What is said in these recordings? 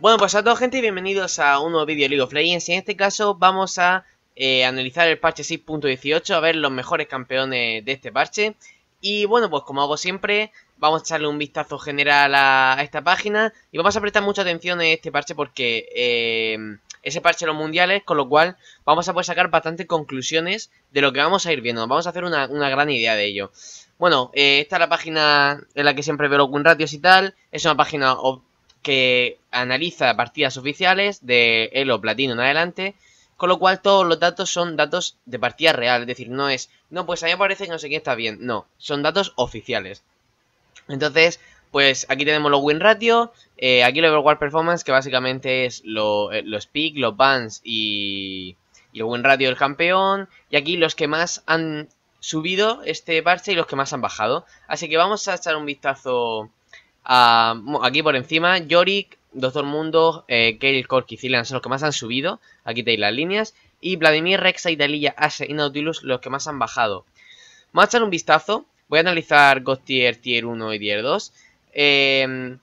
Bueno, pues a todos gente y bienvenidos a un nuevo vídeo de League of Legends. en este caso vamos a eh, analizar el parche 6.18, a ver los mejores campeones de este parche. Y bueno, pues como hago siempre, vamos a echarle un vistazo general a, esta página. Y vamos a prestar mucha atención a este parche porque eh, ese parche de los mundiales, con lo cual vamos a poder sacar bastantes conclusiones de lo que vamos a ir viendo. Vamos a hacer una, gran idea de ello. Bueno, eh, esta es la página en la que siempre veo algún ratios y tal. Es una página que analiza partidas oficiales de Elo Platino en adelante, con lo cual todos los datos son datos de partida real, es decir, no es, no, pues a mí me parece que no sé qué está bien, no, son datos oficiales. Entonces, pues aquí tenemos los win ratio, eh, aquí el World performance, que básicamente es eh, los pick, los bans y, y el win ratio del campeón, y aquí los que más han subido este parche y los que más han bajado. Así que vamos a echar un vistazo aquí por encima, Yorick, Doctor Mundo, eh, Gale, Cork y Zilean son los que más han subido. Aquí tenéis las líneas. Y Vladimir, Rexa, Italia, Ashe y Nautilus los que más han bajado. Vamos a echar un vistazo. Voy a analizar God Tier, 1 y Tier 2. Em,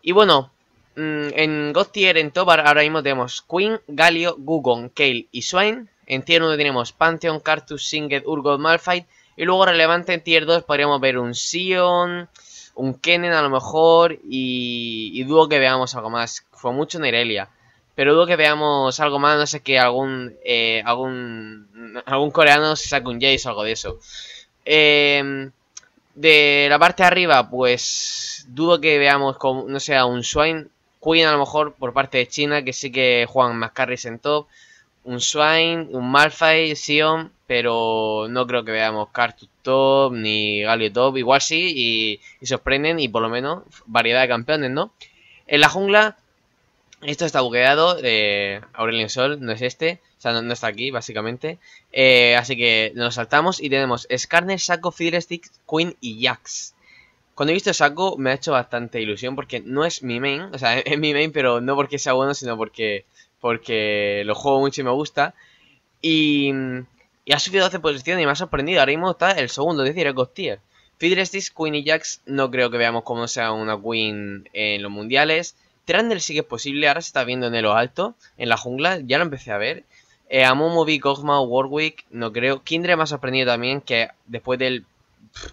y bueno, mm, en God Tier, en Tobar, ahora mismo tenemos Queen, Galio, Gugon, Kale y Swain. En Tier 1 tenemos Pantheon, Cartus, Singed, Urgot, Malphite. Y luego relevante en Tier 2 podríamos ver un Sion un Kennen a lo mejor y, dudo que veamos algo más. Fue mucho Irelia pero dudo que veamos algo más, no sé que algún eh, algún algún coreano se saque un Jace o algo de eso. Em, de la parte de arriba, pues dudo que veamos, no sé, un Swain. Queen a lo mejor por parte de China, que sí que juegan más carries en top un Swine, un Malphite, Sion, pero no creo que veamos Cartus Top ni Galio Top, igual sí, y, sorprenden y por lo menos variedad de campeones, ¿no? En la jungla, esto está buqueado de eh, Aurelion Sol no es este, o sea, no, está aquí básicamente, eh, así que nos saltamos y tenemos Skarner, Saco, Stick, Queen y Jax. Cuando he visto Saco me ha hecho bastante ilusión porque no es mi main, o sea, es mi main, pero no porque sea bueno, sino porque porque lo juego mucho y me gusta. Y, ha subido 12 posiciones y me ha sorprendido. Ahora mismo está el segundo, es decir, el God Fidrestis, Queen y Jax no creo que veamos cómo sea una Queen en los mundiales. Trandel sí que es posible, ahora se está viendo en lo alto, en la jungla, ya lo empecé a ver. Eh, Amumu, gogma Warwick, no creo. Kindred me ha sorprendido también que después del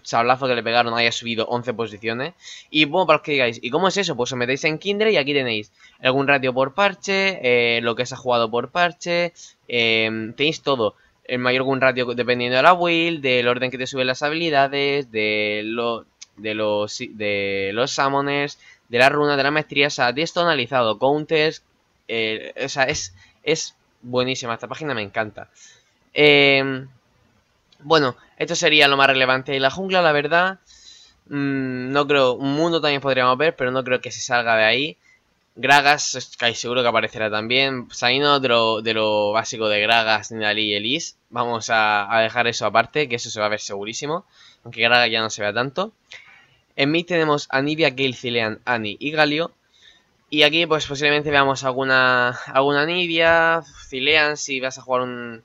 sablazo que le pegaron haya subido 11 posiciones. Y bueno, para que digáis, ¿y cómo es eso? Pues os metéis en Kindle y aquí tenéis algún ratio por parche, eh, lo que se ha jugado por parche, em, tenéis todo. El mayor algún ratio dependiendo de la build, del orden que te suben las habilidades, de, lo, de los de los Samones de la runa, de la maestría, o sea, de esto analizado, counters, eh, o sea, es, es buenísima, esta página me encanta. Eh, bueno, esto sería lo más relevante. de la jungla, la verdad, mm, no creo... Un mundo también podríamos ver, pero no creo que se salga de ahí. Gragas, que seguro que aparecerá también. Saino de lo, de lo básico de Gragas, Nidali y Elise. Vamos a, dejar eso aparte, que eso se va a ver segurísimo. Aunque Gragas ya no se vea tanto. En mid tenemos a Nivea, Gale, Zilean, Annie y Galio. Y aquí pues posiblemente veamos alguna, alguna Nivea, Zilean si vas a jugar un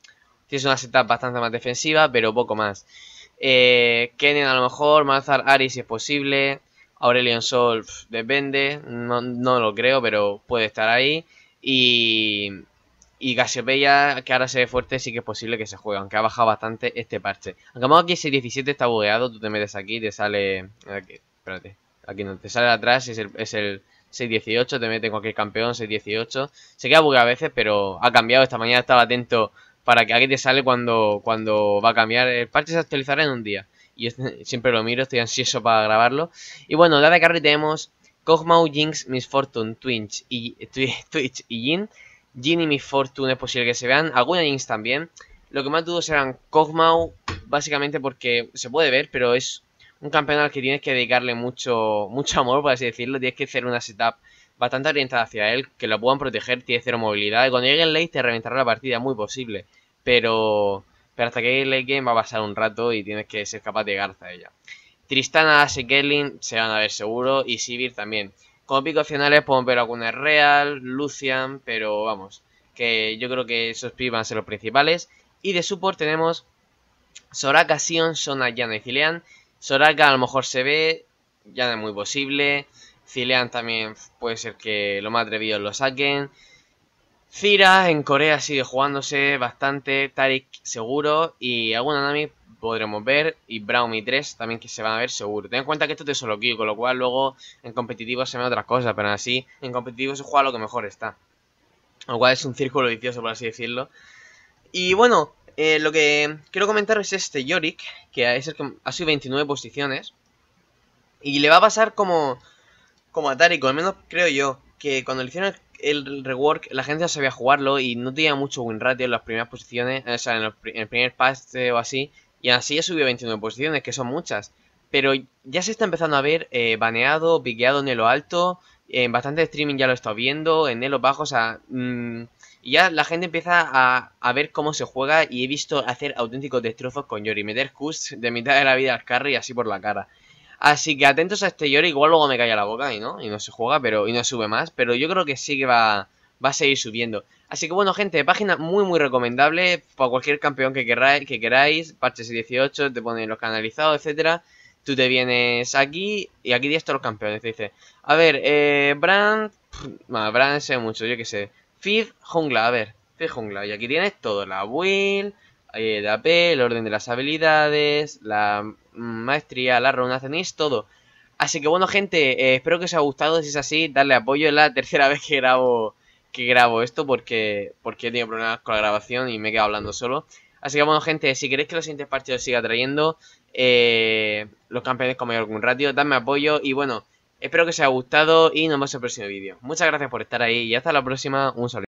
es una setup bastante más defensiva, pero poco más. Eh, a lo mejor, Mazar Ari si es posible, Aurelion Sol depende, no, lo creo, pero puede estar ahí. Y, y que ahora se ve fuerte, sí que es posible que se juegue, aunque ha bajado bastante este parche. Aunque aquí 6 17 está bugueado, tú te metes aquí, te sale... Aquí, espérate, aquí no, te sale atrás, es el... Es 6-18, te mete cualquier campeón, 6-18. Se queda bugueado a veces, pero ha cambiado. Esta mañana estaba atento para que alguien te sale cuando, cuando va a cambiar. El parche se actualizará en un día. Y yo siempre lo miro, estoy ansioso para grabarlo. Y bueno, la de carry tenemos Kog'Maw, Jinx, Misfortune, Twitch y, Twitch y Jin. Jin y Fortune es posible que se vean. Alguna Jinx también. Lo que más dudo serán Kog'Maw, básicamente porque se puede ver, pero es un campeón al que tienes que dedicarle mucho, mucho amor, por así decirlo. Tienes que hacer una setup bastante orientada hacia él, que lo puedan proteger, tiene cero movilidad. Y cuando llegue el late te reventará la partida, muy posible pero, pero hasta que llegue el game va a pasar un rato y tienes que ser capaz de llegar hasta ella. Tristana, Asekelin se van a ver seguro y Sivir también. Como picos opcionales podemos ver alguna Real, Lucian, pero vamos, que yo creo que esos picks van a ser los principales. Y de support tenemos Soraka, Sion, Sona, Yana y Zilean. Soraka a lo mejor se ve, Yana es muy posible. Zilean también puede ser que lo más atrevido lo saquen. Cira en Corea sigue jugándose bastante, Tarik seguro y algún Anami podremos ver y y 3 también que se van a ver seguro. Ten en cuenta que esto es solo kill, con lo cual luego en competitivo se ve otras cosas, pero así en competitivo se juega lo que mejor está. Lo cual es un círculo vicioso por así decirlo. Y bueno, eh, lo que quiero comentar es este Yorick, que es el que ha subido 29 posiciones. Y le va a pasar como, como a Tarik, o al menos creo yo, que cuando le hicieron el el rework, la gente sabía jugarlo y no tenía mucho win ratio en las primeras posiciones, o sea, en, el primer pase o así, y así ya subió 29 posiciones, que son muchas. Pero ya se está empezando a ver eh, baneado, piqueado en lo alto, en bastante streaming ya lo he viendo, en el bajo, o sea, mm, y ya la gente empieza a, ver cómo se juega y he visto hacer auténticos destrozos con Yori, meter de mitad de la vida al carry así por la cara. Así que atentos a este Yori, igual luego me calla la boca y no, y no se juega, pero y no sube más, pero yo creo que sí que va, va a seguir subiendo. Así que bueno, gente, página muy muy recomendable para cualquier campeón que queráis, que queráis parches 18, te ponen los canalizados, etcétera. Tú te vienes aquí y aquí tienes todos los campeones, te dice. A ver, eh, Brand, Brand sé mucho, yo qué sé. Fizz, Jungla, a ver, Fizz, Jungla, y aquí tienes todo, la Will, el eh, AP, el orden de las habilidades, la maestría, la runa tenéis todo. Así que bueno, gente, eh, espero que os haya gustado. Si es así, darle apoyo. Es la tercera vez que grabo que grabo esto porque, porque he tenido problemas con la grabación y me he quedado hablando solo. Así que bueno, gente, si queréis que los siguientes partidos siga trayendo, eh, los campeones como mayor algún ratio, dadme apoyo y bueno, espero que os haya gustado y nos vemos en el próximo vídeo. Muchas gracias por estar ahí y hasta la próxima. Un saludo.